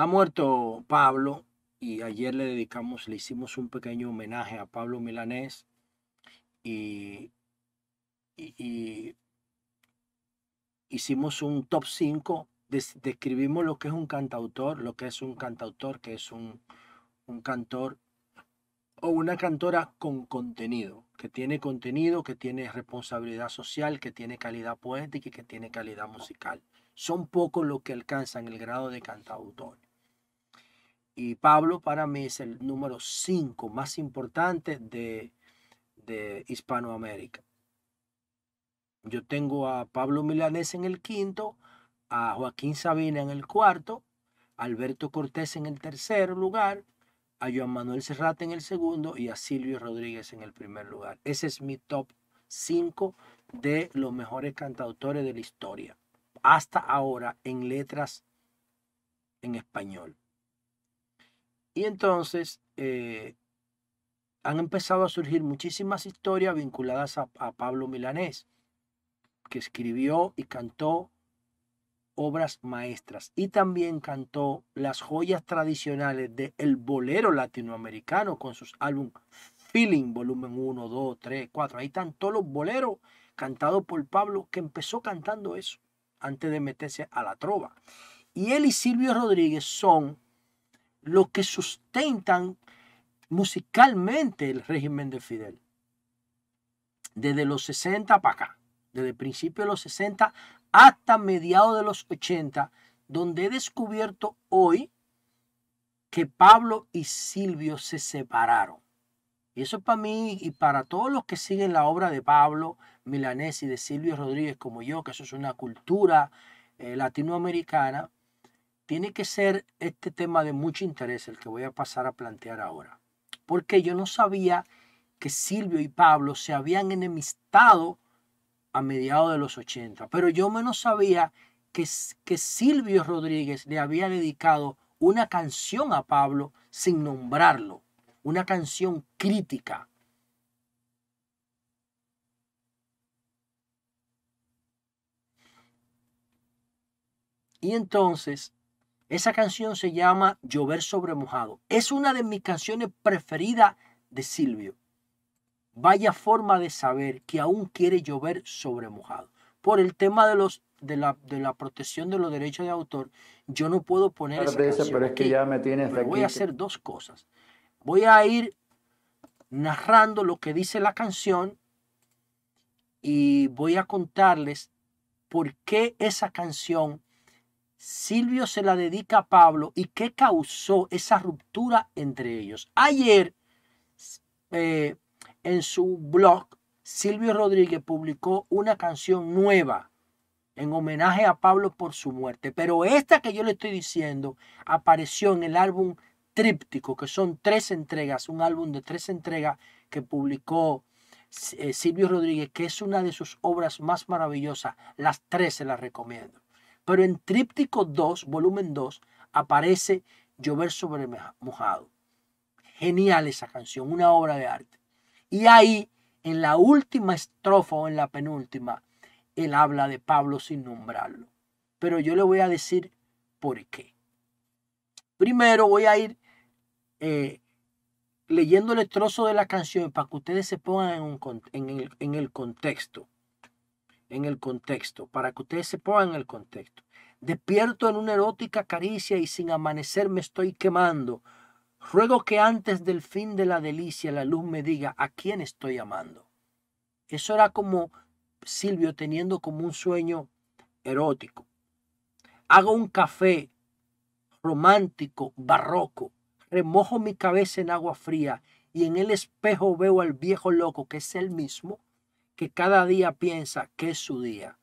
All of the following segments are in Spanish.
ha muerto Pablo y ayer le dedicamos, le hicimos un pequeño homenaje a Pablo Milanés y, hicimos un top 5, describimos lo que es un cantautor, lo que es un cantautor, que es un, un cantor o una cantora con contenido, que tiene contenido, que tiene responsabilidad social, que tiene calidad poética y que tiene calidad musical. Son pocos los que alcanzan el grado de cantautor. Y Pablo para mí es el número 5 más importante de, Hispanoamérica. Yo tengo a Pablo Milanés en el quinto, a Joaquín Sabina en el cuarto, a Alberto Cortés en el tercer lugar, a Joan Manuel Serrate en el segundo y a Silvio Rodríguez en el primer lugar. Ese es mi top 5 de los mejores cantautores de la historia, hasta ahora en letras en español. Y entonces eh, han empezado a surgir muchísimas historias vinculadas a, Pablo Milanés, que escribió y cantó obras maestras y también cantó las joyas tradicionales de el bolero latinoamericano con sus álbumes Feeling volumen 1, 2, 3, 4. Ahí están todos los boleros cantados por Pablo que empezó cantando eso antes de meterse a la trova. Y él y Silvio Rodríguez son los que sustentan musicalmente el régimen de Fidel. Desde los 60 para acá, desde principios de los 60 hasta mediados de los 80, donde he descubierto hoy que Pablo y Silvio se separaron. Y eso es para mí y para todos los que siguen la obra de Pablo Milanés y de Silvio Rodríguez como yo, que eso es una cultura eh, latinoamericana, tiene que ser este tema de mucho interés el que voy a pasar a plantear ahora. Porque yo no sabía que Silvio y Pablo se habían enemistado a mediados de los 80, pero yo menos sabía que, que Silvio Rodríguez le había dedicado una canción a Pablo sin nombrarlo, una canción crítica. Y entonces esa canción se llama Llover sobre mojado. Es una de mis canciones preferidas de Silvio. Vaya forma de saber que aún quiere llover sobre mojado. Por el tema de los de la, protección de los derechos de autor, yo no puedo poner pero es que ya me tienes voy a hacer dos cosas. Voy a ir narrando lo que dice la canción y voy a contarles por qué esa canción Silvio se la dedica a Pablo y qué causó esa ruptura entre ellos. Ayer, eh, en su blog, Silvio Rodríguez publicó una canción nueva en homenaje a Pablo por su muerte. Pero esta que yo le estoy diciendo apareció en el álbum tríptico, que son tres entregas, un álbum de tres entregas que publicó eh, Silvio Rodríguez, que es una de sus obras más maravillosas. Las tres se las recomiendo. Pero en Tríptico 2, volumen 2, aparece Llover sobre mojado. Genial esa canción, una obra de arte. Y ahí, en la última estrofa o en la penúltima, él habla de Pablo sin nombrarlo. Pero yo le voy a decir por qué. Primero voy a ir eh, leyendo el trozo de la canción para que ustedes se pongan en el contexto en el contexto, para que ustedes se pongan en el contexto. Despierto en una erótica caricia y sin amanecer me estoy quemando. Ruego que antes del fin de la delicia la luz me diga a quién estoy amando. Eso era como Silvio teniendo como un sueño erótico. Hago un café romántico, barroco, remojo mi cabeza en agua fría y en el espejo veo al viejo loco que es el mismo que cada día piensa que es su día.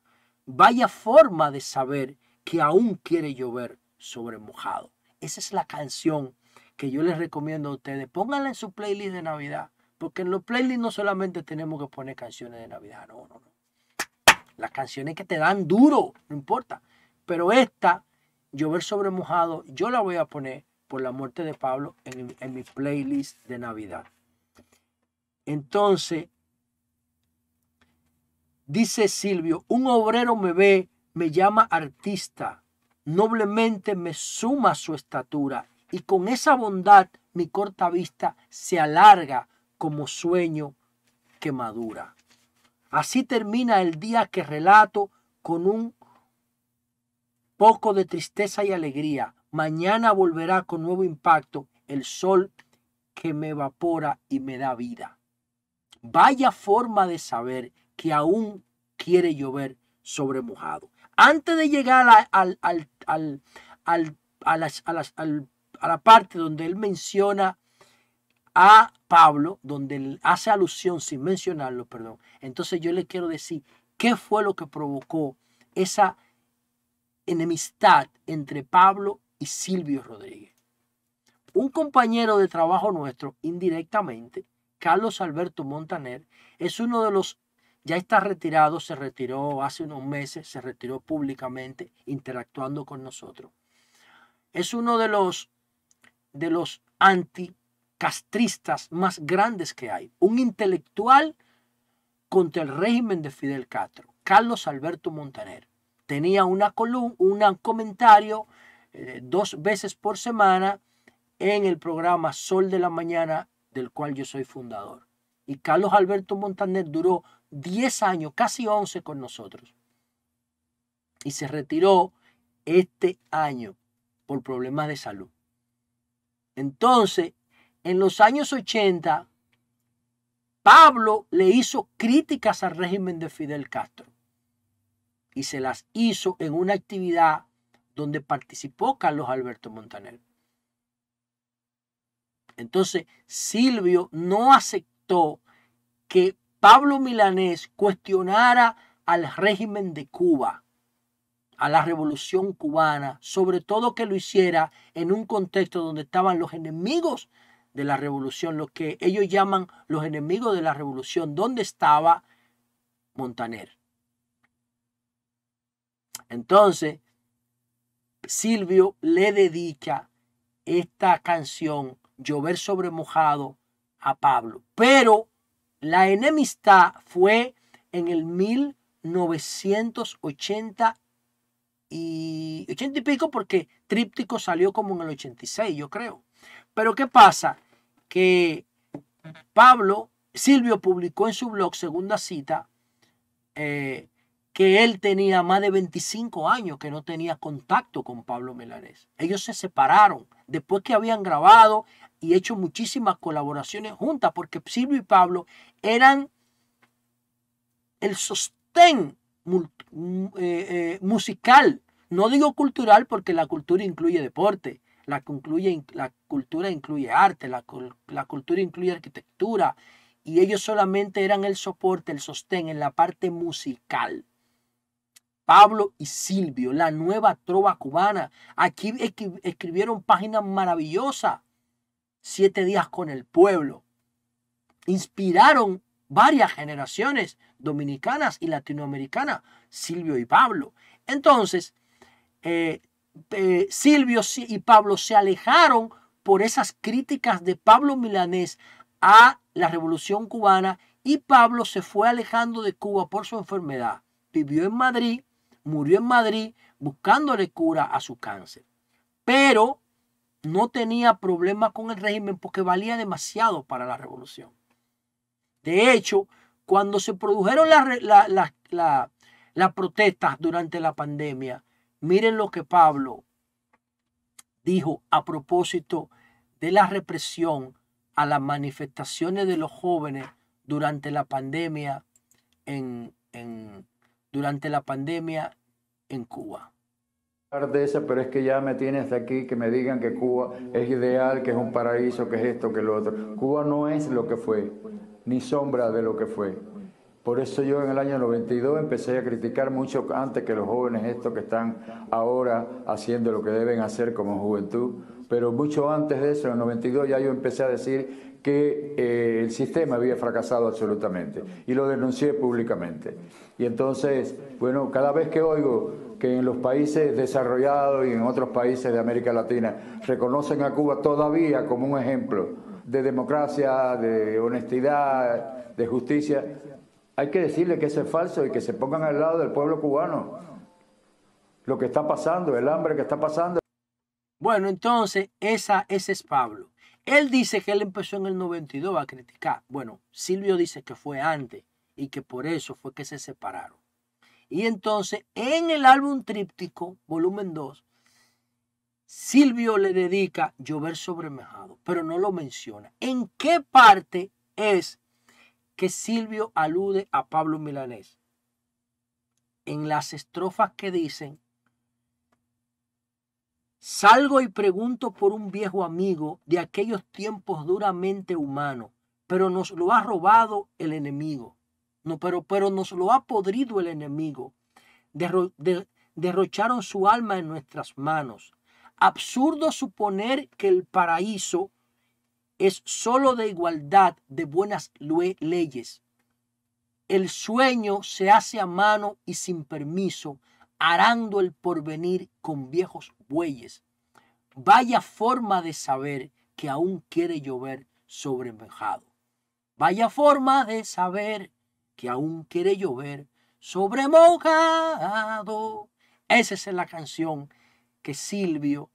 Vaya forma de saber que aún quiere llover sobre mojado. Esa es la canción que yo les recomiendo a ustedes. Pónganla en su playlist de Navidad, porque en los playlists no solamente tenemos que poner canciones de Navidad, no, no, no. Las canciones que te dan duro, no importa. Pero esta, Llover sobre mojado, yo la voy a poner por la muerte de Pablo en mi playlist de Navidad. Entonces, Dice Silvio, un obrero me ve, me llama artista, noblemente me suma su estatura y con esa bondad mi corta vista se alarga como sueño que madura. Así termina el día que relato con un poco de tristeza y alegría. Mañana volverá con nuevo impacto el sol que me evapora y me da vida. Vaya forma de saber que aún quiere llover sobre mojado. Antes de llegar a, a la parte donde él menciona a Pablo, donde hace alusión sin mencionarlo, perdón. Entonces yo le quiero decir qué fue lo que provocó esa enemistad entre Pablo y Silvio Rodríguez. Un compañero de trabajo nuestro, indirectamente, Carlos Alberto Montaner, es uno de los ya está retirado, se retiró hace unos meses, se retiró públicamente interactuando con nosotros. Es uno de los, de los anticastristas más grandes que hay. Un intelectual contra el régimen de Fidel Castro, Carlos Alberto Montaner. Tenía una columna, un comentario eh, dos veces por semana en el programa Sol de la Mañana, del cual yo soy fundador. Y Carlos Alberto Montaner duró 10 años, casi 11 con nosotros. Y se retiró este año por problemas de salud. Entonces, en los años 80, Pablo le hizo críticas al régimen de Fidel Castro y se las hizo en una actividad donde participó Carlos Alberto Montaner. Entonces, Silvio no aceptó que Pablo Milanés cuestionara al régimen de Cuba, a la revolución cubana, sobre todo que lo hiciera en un contexto donde estaban los enemigos de la revolución, lo que ellos llaman los enemigos de la revolución, donde estaba Montaner. Entonces, Silvio le dedica esta canción, Llover sobre mojado, a Pablo. Pero la enemistad fue en el 1980 y, 80 y pico porque Tríptico salió como en el 86, yo creo. Pero ¿qué pasa? Que Pablo Silvio publicó en su blog Segunda Cita eh, que él tenía más de 25 años que no tenía contacto con Pablo Melares. Ellos se separaron después que habían grabado y hecho muchísimas colaboraciones juntas, porque Silvio y Pablo eran el sostén mm, eh, eh, musical, no digo cultural, porque la cultura incluye deporte, la, la cultura incluye arte, la, la cultura incluye arquitectura, y ellos solamente eran el soporte, el sostén en la parte musical. Pablo y Silvio, la nueva trova cubana. Aquí escribieron páginas maravillosas. Siete días con el pueblo. Inspiraron varias generaciones dominicanas y latinoamericanas, Silvio y Pablo. Entonces, eh, Silvio y Pablo se alejaron por esas críticas de Pablo Milanés a la revolución cubana y Pablo se fue alejando de Cuba por su enfermedad. Vivió en Madrid murió en Madrid buscándole cura a su cáncer. Pero no tenía problemas con el régimen porque valía demasiado para la revolución. De hecho, cuando se produjeron las protestas durante la pandemia, miren lo que Pablo dijo a propósito de la represión a las manifestaciones de los jóvenes durante la pandemia en, durante la pandemia en Cuba de esa, pero es que ya me tienes de aquí que me digan que Cuba es ideal, que es un paraíso, que es esto, que lo otro. Cuba no es lo que fue, ni sombra de lo que fue. Por eso yo en el año 92 empecé a criticar mucho antes que los jóvenes estos que están ahora haciendo lo que deben hacer como juventud, pero mucho antes de eso, en el 92 ya yo empecé a decir que eh, el sistema había fracasado absolutamente y lo denuncié públicamente. Y entonces, bueno, cada vez que oigo que en los países desarrollados y en otros países de América Latina reconocen a Cuba todavía como un ejemplo de democracia, de honestidad, de justicia, hay que decirle que ese es falso y que se pongan al lado del pueblo cubano. Lo que está pasando, el hambre que está pasando. Bueno, entonces, esa, ese es Pablo. Él dice que él empezó en el 92 a criticar. Bueno, Silvio dice que fue antes y que por eso fue que se separaron. Y entonces, en el álbum tríptico, volumen 2, Silvio le dedica Llover sobremejado, pero no lo menciona. ¿En qué parte es que Silvio alude a Pablo Milanés en las estrofas que dicen, salgo y pregunto por un viejo amigo de aquellos tiempos duramente humanos, pero nos lo ha robado el enemigo, no, pero, pero nos lo ha podrido el enemigo, derrocharon su alma en nuestras manos. Absurdo suponer que el paraíso es solo de igualdad de buenas leyes. El sueño se hace a mano y sin permiso, arando el porvenir con viejos bueyes. Vaya forma de saber que aún quiere llover sobre mojado. Vaya forma de saber que aún quiere llover sobre mojado. Esa es la canción que Silvio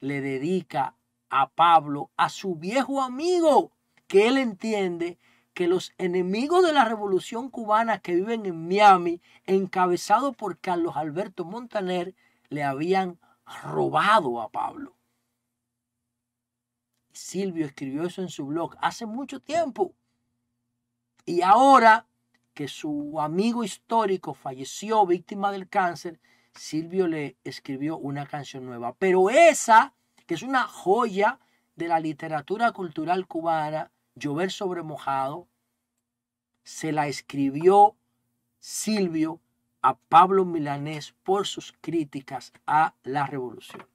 le dedica a Pablo, a su viejo amigo, que él entiende que los enemigos de la revolución cubana que viven en Miami, encabezados por Carlos Alberto Montaner, le habían robado a Pablo. Silvio escribió eso en su blog hace mucho tiempo. Y ahora que su amigo histórico falleció víctima del cáncer, Silvio le escribió una canción nueva. Pero esa es una joya de la literatura cultural cubana, Llover sobre mojado, se la escribió Silvio a Pablo Milanés por sus críticas a la revolución.